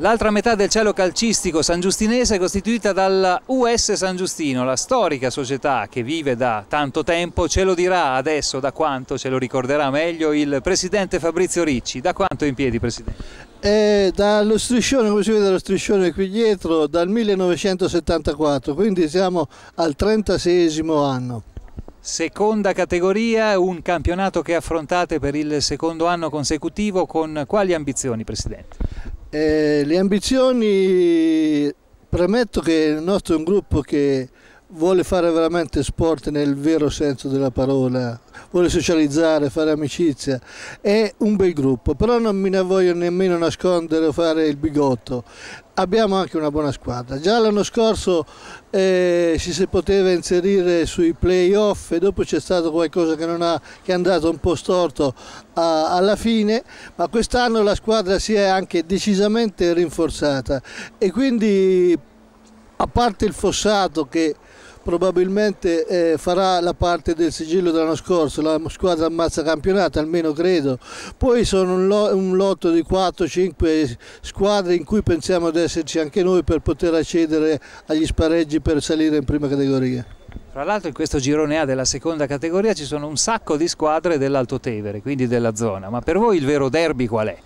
L'altra metà del cielo calcistico san giustinese è costituita dalla US San Giustino, la storica società che vive da tanto tempo, ce lo dirà adesso da quanto ce lo ricorderà meglio il presidente Fabrizio Ricci. Da quanto in piedi presidente? Eh, dallo striscione, come si vede lo striscione qui dietro, dal 1974, quindi siamo al 36 anno. Seconda categoria, un campionato che affrontate per il secondo anno consecutivo con quali ambizioni Presidente? Eh, le ambizioni, premetto che il nostro è un gruppo che vuole fare veramente sport nel vero senso della parola, vuole socializzare, fare amicizia, è un bel gruppo, però non mi ne voglio nemmeno nascondere o fare il bigotto. Abbiamo anche una buona squadra. Già l'anno scorso eh, ci si poteva inserire sui playoff e dopo c'è stato qualcosa che, ha, che, è andato un po' storto a, alla fine, ma quest'anno la squadra si è anche decisamente rinforzata e quindi a parte il fossato che probabilmente eh, farà la parte del sigillo dell'anno scorso, la squadra ammazza campionato, almeno credo. Poi sono un, lo, un lotto di 4-5 squadre in cui pensiamo di esserci anche noi per poter accedere agli spareggi per salire in prima categoria. Tra l'altro in questo girone A della seconda categoria ci sono un sacco di squadre dell'Alto Tevere, quindi della zona, ma per voi il vero derby qual è?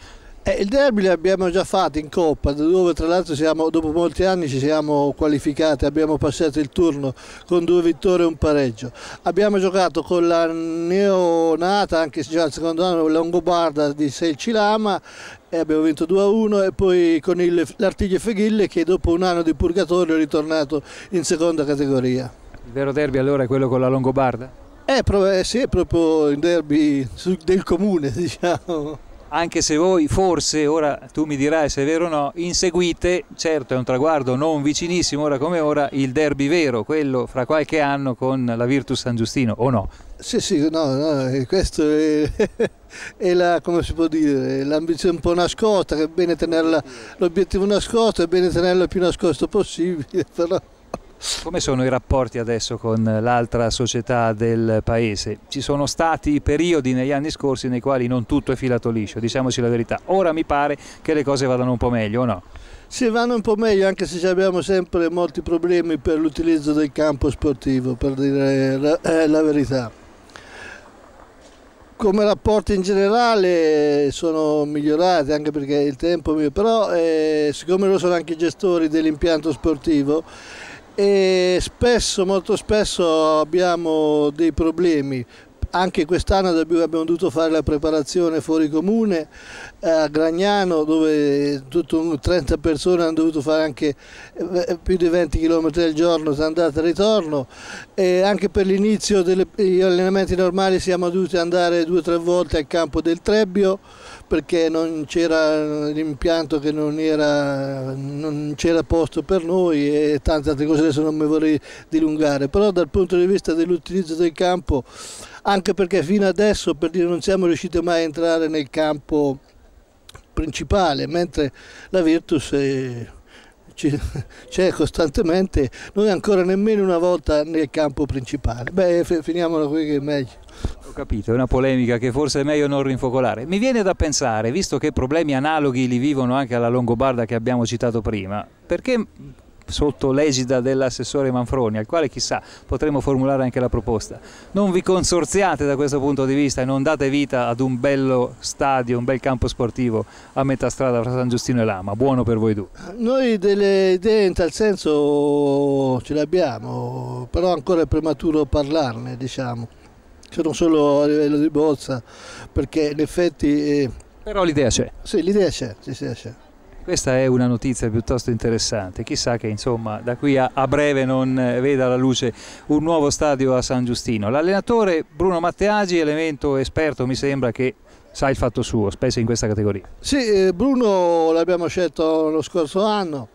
Eh, il derby l'abbiamo già fatto in Coppa, dove tra l'altro dopo molti anni ci siamo qualificati, abbiamo passato il turno con due vittorie e un pareggio. Abbiamo giocato con la neonata, anche se già al secondo anno, Longobarda di Selcilama e abbiamo vinto 2-1 e poi con l'Artiglio Feghille che dopo un anno di purgatorio è ritornato in seconda categoria. Il vero derby allora è quello con la Longobarda? Eh, eh sì, è proprio il derby del comune, diciamo anche se voi forse, ora tu mi dirai se è vero o no, inseguite, certo è un traguardo non vicinissimo ora come ora, il derby vero, quello fra qualche anno con la Virtus San Giustino, o no? Sì, sì, no, no questo è, è la, come si può dire, l'ambizione un po' nascosta, che è bene tenerla, l'obiettivo nascosto, è bene tenerla più nascosto possibile, però... Come sono i rapporti adesso con l'altra società del paese? Ci sono stati periodi negli anni scorsi nei quali non tutto è filato liscio, diciamoci la verità. Ora mi pare che le cose vadano un po' meglio, o no? Sì, vanno un po' meglio anche se abbiamo sempre molti problemi per l'utilizzo del campo sportivo, per dire la, eh, la verità come rapporti in generale sono migliorati anche perché il tempo mio, però eh, siccome loro sono anche gestori dell'impianto sportivo e spesso, molto spesso abbiamo dei problemi anche quest'anno abbiamo dovuto fare la preparazione fuori comune eh, a Gragnano dove 30 persone hanno dovuto fare anche eh, più di 20 km al giorno andata e ritorno e anche per l'inizio degli allenamenti normali siamo dovuti andare due o tre volte al campo del Trebbio perché non c'era l'impianto che non era non c'era posto per noi e tante altre cose adesso non mi vorrei dilungare però dal punto di vista dell'utilizzo del campo anche perché fino adesso per dire, non siamo riusciti mai a entrare nel campo principale, mentre la Virtus è eh, c'è costantemente, noi ancora nemmeno una volta nel campo principale. Beh, eh, finiamola qui che è meglio. Ho capito, è una polemica che forse è meglio non rinfocolare. Mi viene da pensare, visto che problemi analoghi li vivono anche alla Longobarda che abbiamo citato prima, perché sotto l'egida dell'assessore Manfroni, al quale chissà potremo formulare anche la proposta. Non vi consorziate da questo punto di vista e non date vita ad un bello stadio, un bel campo sportivo a metà strada fra San Giustino e Lama, buono per voi due. Noi delle idee in tal senso ce le abbiamo, però ancora è prematuro parlarne, diciamo, se non solo a livello di bozza, perché in effetti... Eh, però l'idea c'è. Sì, l'idea c'è, l'idea c'è. Questa è una notizia piuttosto interessante, chissà che insomma, da qui a, a, breve non eh, veda la luce un nuovo stadio a San Giustino. L'allenatore Bruno Matteagi, elemento esperto mi sembra che sa il fatto suo, spesso in questa categoria. Sì, eh, Bruno l'abbiamo scelto lo scorso anno,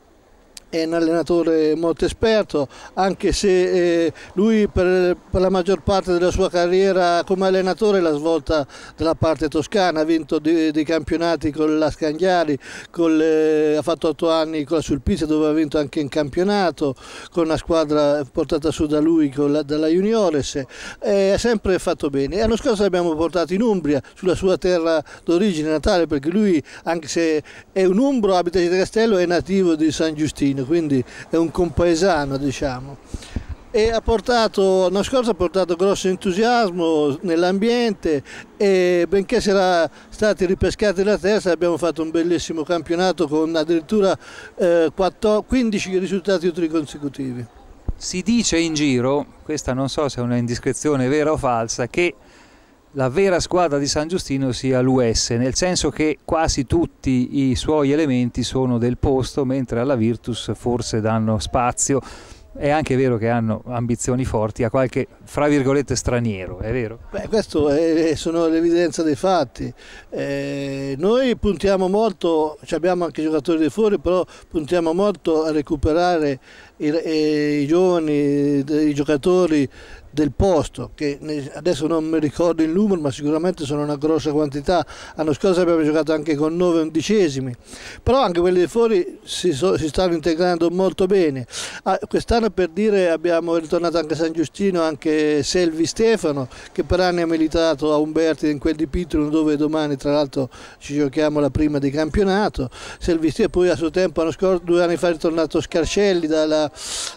è un allenatore molto esperto, anche se eh, lui per, la maggior parte della sua carriera come allenatore l'ha svolta dalla parte toscana, ha vinto dei campionati con la Scangiari, con le, eh, ha fatto otto anni con la Sulpizia dove ha vinto anche in campionato, con una squadra portata su da lui, la, dalla Juniores, ha sempre fatto bene. L'anno scorso l'abbiamo portato in Umbria, sulla sua terra d'origine natale, perché lui anche se è un umbro, abita di Castello, è nativo di San Giustino quindi è un compaesano diciamo. E ha portato, l'anno scorso ha portato grosso entusiasmo nell'ambiente e benché si era stati ripescati la testa abbiamo fatto un bellissimo campionato con addirittura eh, 14, 15 risultati utili consecutivi. Si dice in giro, questa non so se è una indiscrezione vera o falsa, che la vera squadra di San Giustino sia l'US, nel senso che quasi tutti i suoi elementi sono del posto, mentre alla Virtus forse danno spazio. È anche vero che hanno ambizioni forti a qualche, fra virgolette, straniero, è vero? Beh, questo è, sono l'evidenza dei fatti. Eh, noi puntiamo molto, abbiamo anche giocatori di fuori, però puntiamo molto a recuperare i, eh, i giovani, i giocatori del posto, che adesso non mi ricordo il numero, ma sicuramente sono una grossa quantità. L'anno scorso abbiamo giocato anche con 9 undicesimi, però anche quelli di fuori si, so, si stanno integrando molto bene. Ah, quest'anno per dire abbiamo ritornato anche San Giustino, anche Selvi Stefano, che per anni ha militato a Umberti in quel di Pitrum dove domani tra l'altro ci giochiamo la prima di campionato. Selvi Stefano poi a suo tempo, scorso, due anni fa, è ritornato Scarcelli dalla,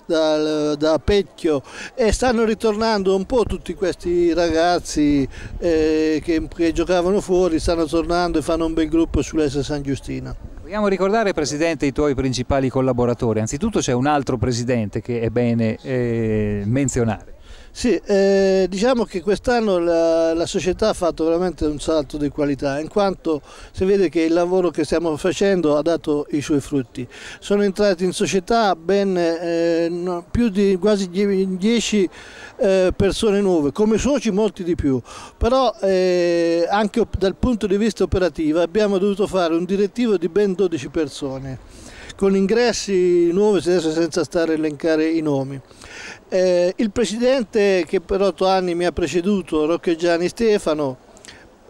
dal, da Pecchio e stanno ritornando tornando un po' tutti questi ragazzi eh, che, che, giocavano fuori, stanno tornando e fanno un bel gruppo sull'S San Giustina. Vogliamo ricordare Presidente i tuoi principali collaboratori, anzitutto c'è un altro Presidente che è bene eh, menzionare. Sì, eh, diciamo che quest'anno la, la, società ha fatto veramente un salto di qualità, in quanto si vede che il lavoro che stiamo facendo ha dato i suoi frutti. Sono entrati in società ben, eh, più di quasi 10 eh, persone nuove, come soci molti di più, però eh, anche dal punto di vista operativo abbiamo dovuto fare un direttivo di ben 12 persone con ingressi nuovi, senza stare a elencare i nomi. Eh, il presidente che per otto anni mi ha preceduto, Gianni Stefano,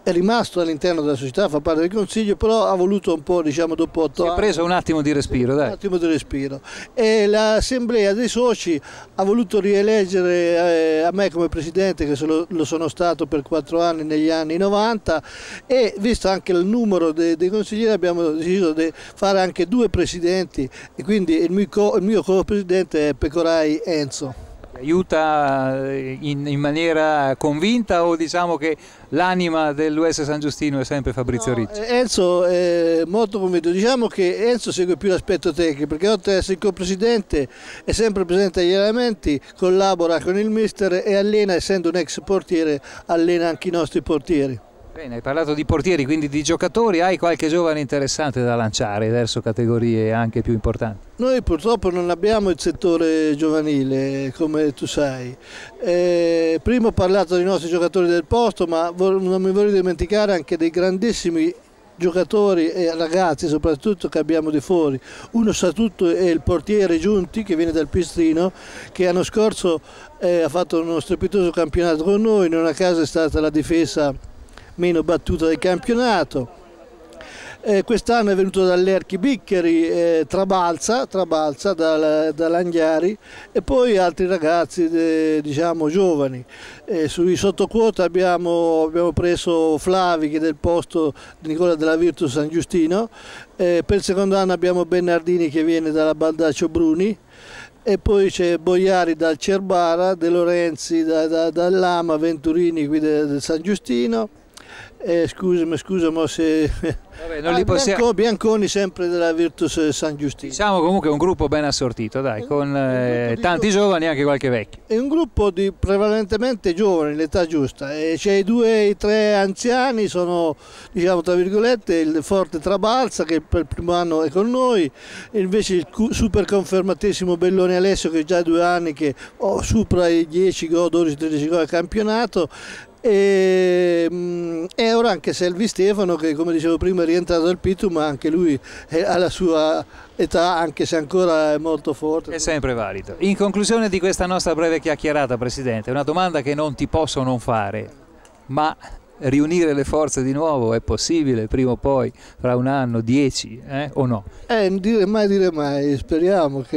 è rimasto all'interno della società, fa parte del consiglio, però ha voluto un po', diciamo, dopo otto anni... Si è preso un attimo di respiro, dai. Un attimo di respiro. E l'assemblea dei soci ha voluto rieleggere eh, a me come presidente, che lo, lo, sono stato per quattro anni negli anni 90, e visto anche il numero dei, dei consiglieri abbiamo deciso di fare anche due presidenti, e quindi il mio, co, il mio co-presidente è Pecorai Enzo. Aiuta eh, in, in maniera convinta o diciamo che l'anima dell'US San Giustino è sempre Fabrizio no, Ricci? Eh, Enzo è eh, molto convinto, diciamo che Enzo segue più l'aspetto tecnico perché oltre ad essere il co-presidente è sempre presente agli allenamenti, collabora con il mister e allena essendo un ex portiere allena anche i nostri portieri. Bene, hai parlato di portieri, quindi di giocatori, hai qualche giovane interessante da lanciare verso categorie anche più importanti? Noi purtroppo non abbiamo il settore giovanile, come tu sai. Eh, prima ho parlato dei nostri giocatori del posto, ma non mi voglio dimenticare anche dei grandissimi giocatori e ragazzi soprattutto che abbiamo di fuori. Uno soprattutto è il portiere Giunti che viene dal Pistrino che l'anno scorso eh, ha fatto uno strepitoso campionato con noi, non a caso è stata la difesa meno battuta del campionato. Eh, Quest'anno è venuto dall'Erchi Biccheri, eh, Trabalza, Trabalza dal, dall'Anghiari e poi altri ragazzi eh, diciamo giovani. Eh, sui sottoquota abbiamo, abbiamo, preso Flavi che è del posto di Nicola della Virtus San Giustino, eh, per il secondo anno abbiamo Bernardini che viene dalla Baldaccio Bruni, e poi c'è Boiari dal Cerbara, De Lorenzi da, da, dall'Ama, Venturini qui del de San Giustino eh, scusami, scusami se... Vabbè, ah, possiamo... Bianconi sempre della Virtus eh, San Giustino. Siamo comunque un gruppo ben assortito, dai, eh, con eh, tanti di... giovani e anche qualche vecchio. È un gruppo di prevalentemente giovani, l'età giusta, e c'è i due, e i tre anziani, sono diciamo tra virgolette il forte Trabalza che per il primo anno è con noi, e invece il super confermatissimo Bellone Alessio che è già due anni che oh, supera i 10 12-13 gol al campionato e, ehm, e, ora anche Selvi Stefano che come dicevo prima è rientrato al Pitu ma anche lui alla sua età anche se ancora è molto forte è sempre valido in conclusione di questa nostra breve chiacchierata Presidente una domanda che non ti posso non fare ma riunire le forze di nuovo è possibile prima o poi fra un anno, dieci eh, o no? Eh, dire mai dire mai speriamo che